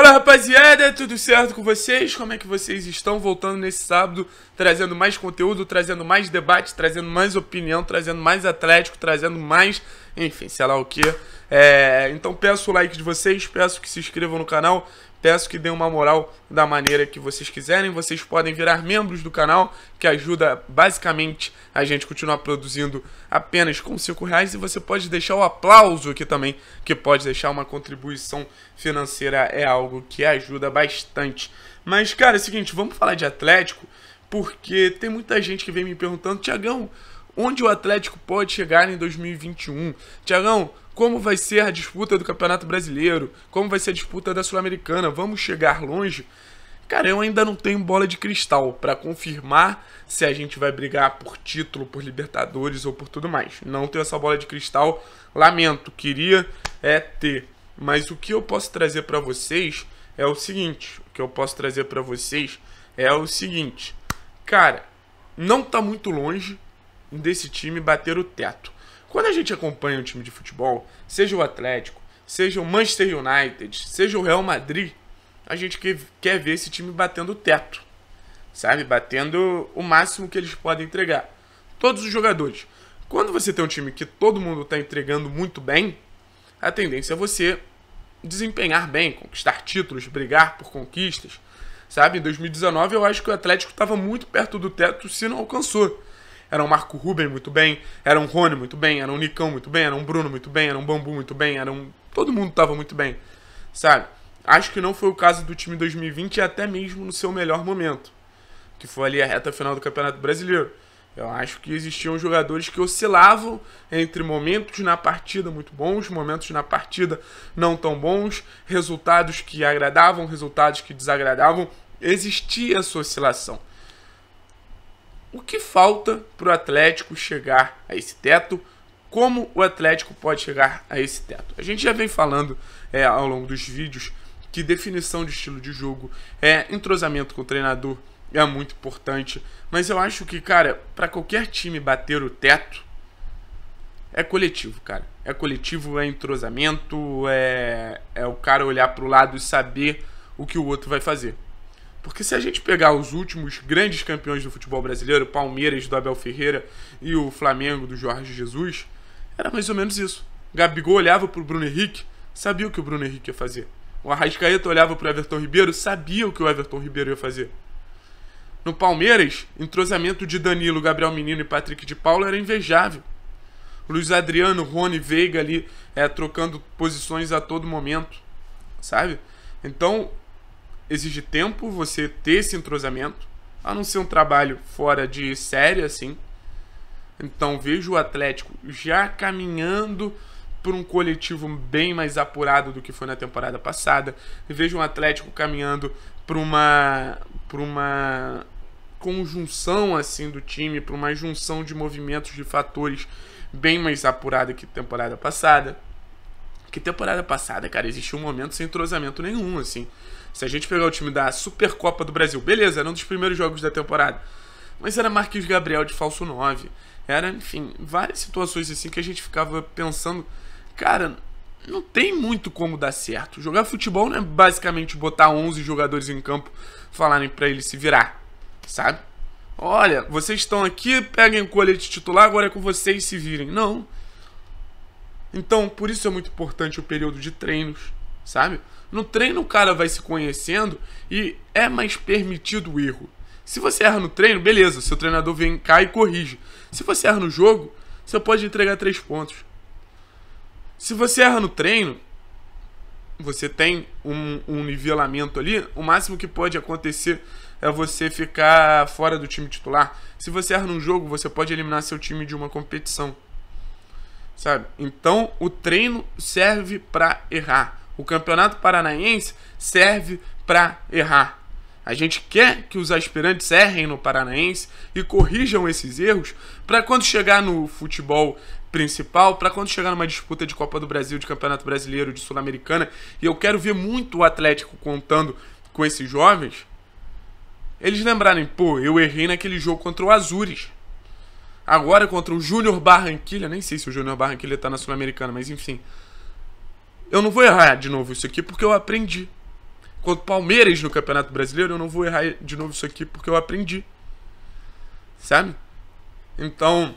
Fala rapaziada, tudo certo com vocês? Como é que vocês estão voltando nesse sábado, trazendo mais conteúdo, trazendo mais debate, trazendo mais opinião, trazendo mais Atlético, trazendo mais, enfim, sei lá o que. É... então peço o like de vocês, peço que se inscrevam no canal, Peço que dê uma moral da maneira que vocês quiserem. Vocês podem virar membros do canal, que ajuda basicamente a gente continuar produzindo apenas com 5 reais. E você pode deixar o aplauso aqui também, que pode deixar uma contribuição financeira. É algo que ajuda bastante. Mas, cara, é o seguinte, vamos falar de Atlético, porque tem muita gente que vem me perguntando, Tiagão, onde o Atlético pode chegar em 2021. Tiagão, como vai ser a disputa do Campeonato Brasileiro? Como vai ser a disputa da Sul-Americana? Vamos chegar longe? Cara, eu ainda não tenho bola de cristal para confirmar se a gente vai brigar por título, por Libertadores ou por tudo mais. Não tenho essa bola de cristal, lamento, queria é ter. Mas o que eu posso trazer para vocês é o seguinte, o que eu posso trazer para vocês é o seguinte. Cara, não tá muito longe desse time bater o teto. Quando a gente acompanha um time de futebol, seja o Atlético, seja o Manchester United, seja o Real Madrid, a gente quer ver esse time batendo o teto, sabe? Batendo o máximo que eles podem entregar. Todos os jogadores. Quando você tem um time que todo mundo está entregando muito bem, a tendência é você desempenhar bem, conquistar títulos, brigar por conquistas. Sabe, em 2019 eu acho que o Atlético estava muito perto do teto se não alcançou. Era um Marco Ruben muito bem, era um Rony muito bem, era um Nicão muito bem, era um Bruno muito bem, era um Bambu muito bem, era um. Todo mundo tava muito bem, sabe? Acho que não foi o caso do time 2020 e até mesmo no seu melhor momento, que foi ali a reta final do Campeonato Brasileiro. Eu acho que existiam jogadores que oscilavam entre momentos na partida muito bons, momentos na partida não tão bons, resultados que agradavam, resultados que desagradavam. Existia essa oscilação o que falta para o Atlético chegar a esse teto? Como o Atlético pode chegar a esse teto? A gente já vem falando é, ao longo dos vídeos que definição de estilo de jogo, é, entrosamento com o treinador é muito importante, mas eu acho que, cara, para qualquer time bater o teto, é coletivo, cara. É coletivo, é entrosamento, é, é o cara olhar para o lado e saber o que o outro vai fazer. Porque se a gente pegar os últimos grandes campeões do futebol brasileiro, Palmeiras do Abel Ferreira e o Flamengo do Jorge Jesus, era mais ou menos isso. Gabigol olhava para o Bruno Henrique, sabia o que o Bruno Henrique ia fazer. O Arrascaeta olhava para o Everton Ribeiro, sabia o que o Everton Ribeiro ia fazer. No Palmeiras, entrosamento de Danilo, Gabriel Menino e Patrick de Paula era invejável. Luiz Adriano, Rony Veiga ali é, trocando posições a todo momento, sabe? Então, exige tempo você ter esse entrosamento, a não ser um trabalho fora de série, assim. Então vejo o Atlético já caminhando por um coletivo bem mais apurado do que foi na temporada passada. Vejo um Atlético caminhando para uma para uma conjunção assim do time, para uma junção de movimentos de fatores bem mais apurada que temporada passada. Que temporada passada, cara, existiu um momento sem entrosamento nenhum, assim. Se a gente pegar o time da Supercopa do Brasil, beleza, era um dos primeiros jogos da temporada. Mas era Marquinhos Gabriel de falso 9. Era, enfim, várias situações assim que a gente ficava pensando, cara, não tem muito como dar certo. Jogar futebol não é basicamente botar 11 jogadores em campo, falarem para ele se virar, sabe? Olha, vocês estão aqui, peguem o de titular, agora é com vocês se virem. Não. Então, por isso é muito importante o período de treinos, sabe? No treino o cara vai se conhecendo e é mais permitido o erro. Se você erra no treino, beleza, seu treinador vem cá e corrige. Se você erra no jogo, você pode entregar três pontos. Se você erra no treino, você tem um, um nivelamento ali. O máximo que pode acontecer é você ficar fora do time titular. Se você erra num jogo, você pode eliminar seu time de uma competição. Sabe? Então, o treino serve para errar. O Campeonato Paranaense serve para errar. A gente quer que os aspirantes errem no Paranaense e corrijam esses erros para quando chegar no futebol principal, para quando chegar numa disputa de Copa do Brasil, de Campeonato Brasileiro, de Sul-Americana, e eu quero ver muito o Atlético contando com esses jovens, eles lembrarem, pô, eu errei naquele jogo contra o Azures. Agora contra o Júnior Barranquilha, nem sei se o Júnior Barranquilha tá na Sul-Americana, mas enfim eu não vou errar de novo isso aqui porque eu aprendi. Contra o Palmeiras no Campeonato Brasileiro, eu não vou errar de novo isso aqui porque eu aprendi. Sabe? Então,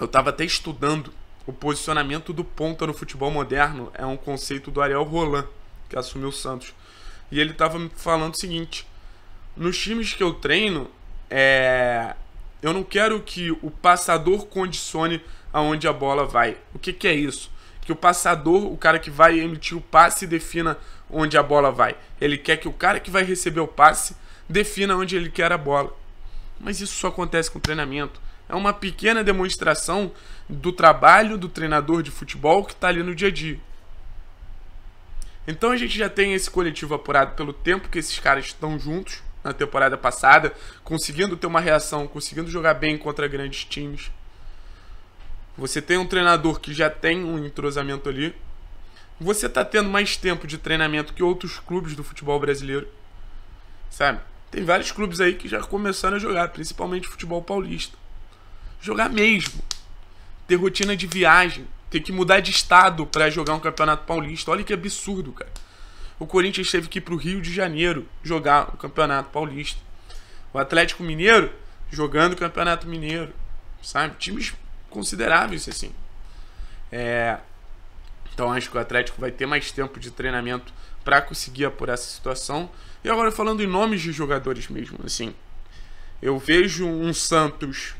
eu estava até estudando o posicionamento do ponta no futebol moderno. É um conceito do Ariel Roland, que assumiu o Santos. E ele estava me falando o seguinte: nos times que eu treino, é... eu não quero que o passador condicione aonde a bola vai. O que, que é isso? que o passador, o cara que vai emitir o passe, defina onde a bola vai. Ele quer que o cara que vai receber o passe defina onde ele quer a bola. Mas isso só acontece com treinamento. É uma pequena demonstração do trabalho do treinador de futebol que está ali no dia a dia. Então a gente já tem esse coletivo apurado pelo tempo que esses caras estão juntos na temporada passada, conseguindo ter uma reação, conseguindo jogar bem contra grandes times. Você tem um treinador que já tem um entrosamento ali. Você está tendo mais tempo de treinamento que outros clubes do futebol brasileiro. Sabe? Tem vários clubes aí que já começaram a jogar, principalmente futebol paulista. Jogar mesmo. Ter rotina de viagem, ter que mudar de estado para jogar um campeonato paulista. Olha que absurdo, cara. O Corinthians teve que ir para o Rio de Janeiro jogar o Campeonato Paulista. O Atlético Mineiro jogando o Campeonato Mineiro, sabe? Times consideráveis, assim. É, então acho que o Atlético vai ter mais tempo de treinamento para conseguir apurar essa situação. E agora falando em nomes de jogadores mesmo, assim, eu vejo um Santos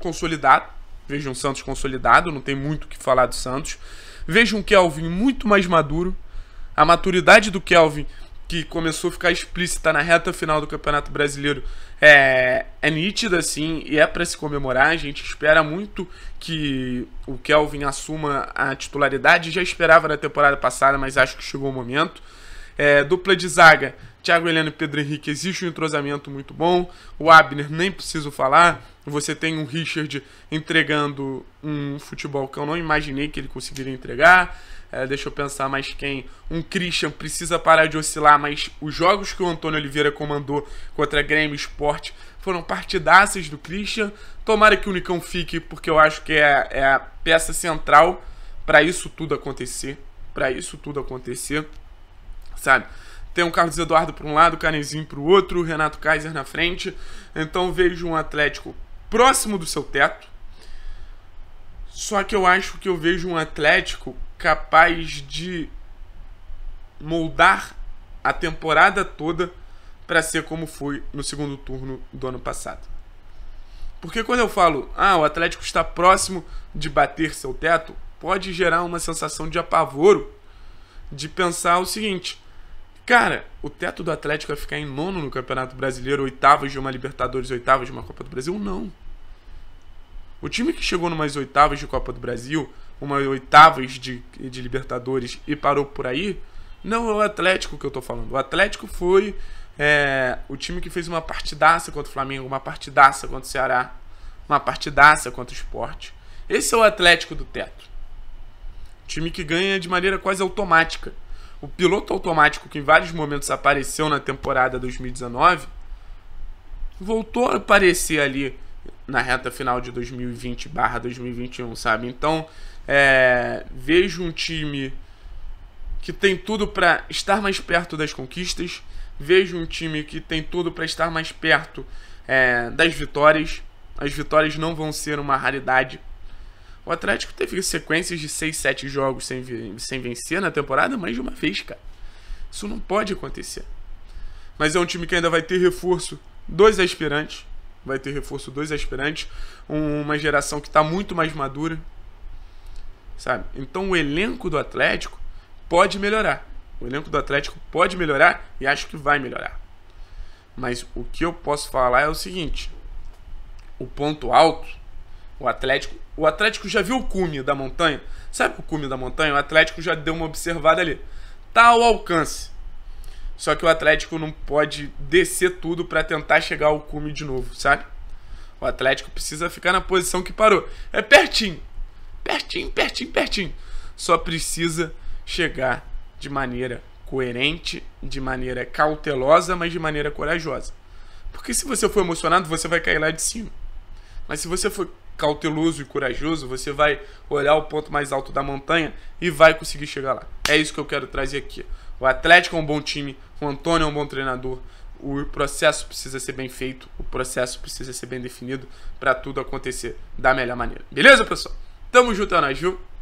consolidado, vejo um Santos consolidado, não tem muito o que falar do Santos. Vejo um Kelvin muito mais maduro. A maturidade do Kelvin que começou a ficar explícita na reta final do Campeonato Brasileiro é, é nítida, assim, e é para se comemorar. A gente espera muito que o Kelvin assuma a titularidade. Já esperava na temporada passada, mas acho que chegou o momento. É, dupla de zaga, Thiago Heleno e Pedro Henrique, existe um entrosamento muito bom. O Abner, nem preciso falar. Você tem o Richard entregando um futebol que eu não imaginei que ele conseguiria entregar. É, deixa eu pensar mais quem. Um Christian precisa parar de oscilar, mas os jogos que o Antônio Oliveira comandou contra Grêmio Esporte foram partidaças do Christian. Tomara que o unicão fique, porque eu acho que é, é a peça central para isso tudo acontecer. Para isso tudo acontecer, sabe? Tem o Carlos Eduardo para um lado, o Canezinho para o outro, o Renato Kaiser na frente. Então vejo um Atlético próximo do seu teto. Só que eu acho que eu vejo um Atlético capaz de moldar a temporada toda para ser como foi no segundo turno do ano passado. Porque quando eu falo, ah, o Atlético está próximo de bater seu teto, pode gerar uma sensação de apavoro, de pensar o seguinte: cara, o teto do Atlético vai ficar em nono no Campeonato Brasileiro, oitavas de uma Libertadores, oitavas de uma Copa do Brasil? Não. O time que chegou numas oitavas de Copa do Brasil uma oitavas de, de Libertadores e parou por aí, não é o Atlético que eu tô falando. O Atlético foi é, o time que fez uma partidaça contra o Flamengo, uma partidaça contra o Ceará, uma partidaça contra o esporte. Esse é o Atlético do teto. Time que ganha de maneira quase automática. O piloto automático que em vários momentos apareceu na temporada 2019 voltou a aparecer ali na reta final de 2020 barra 2021, sabe? Então, é, vejo um time que tem tudo para estar mais perto das conquistas, vejo um time que tem tudo para estar mais perto é, das vitórias. As vitórias não vão ser uma raridade. O Atlético teve sequências de 6, 7 jogos sem, sem vencer na temporada mais de uma vez, cara. Isso não pode acontecer. Mas é um time que ainda vai ter reforço dos aspirantes vai ter reforço dois aspirantes, uma geração que está muito mais madura, sabe? Então o elenco do Atlético pode melhorar. O elenco do Atlético pode melhorar e acho que vai melhorar. Mas o que eu posso falar é o seguinte: o ponto alto, o Atlético, o Atlético já viu o cume da montanha. Sabe o cume da montanha? O Atlético já deu uma observada ali. Tá ao alcance. Só que o Atlético não pode descer tudo para tentar chegar ao cume de novo, sabe? O Atlético precisa ficar na posição que parou. É pertinho. Pertinho, pertinho, pertinho. Só precisa chegar de maneira coerente, de maneira cautelosa, mas de maneira corajosa. Porque se você for emocionado, você vai cair lá de cima. Mas se você for cauteloso e corajoso, você vai olhar o ponto mais alto da montanha e vai conseguir chegar lá. É isso que eu quero trazer aqui. O Atlético é um bom time, o Antônio é um bom treinador. O processo precisa ser bem feito, o processo precisa ser bem definido para tudo acontecer da melhor maneira. Beleza, pessoal? Tamo junto, Ana é Ju.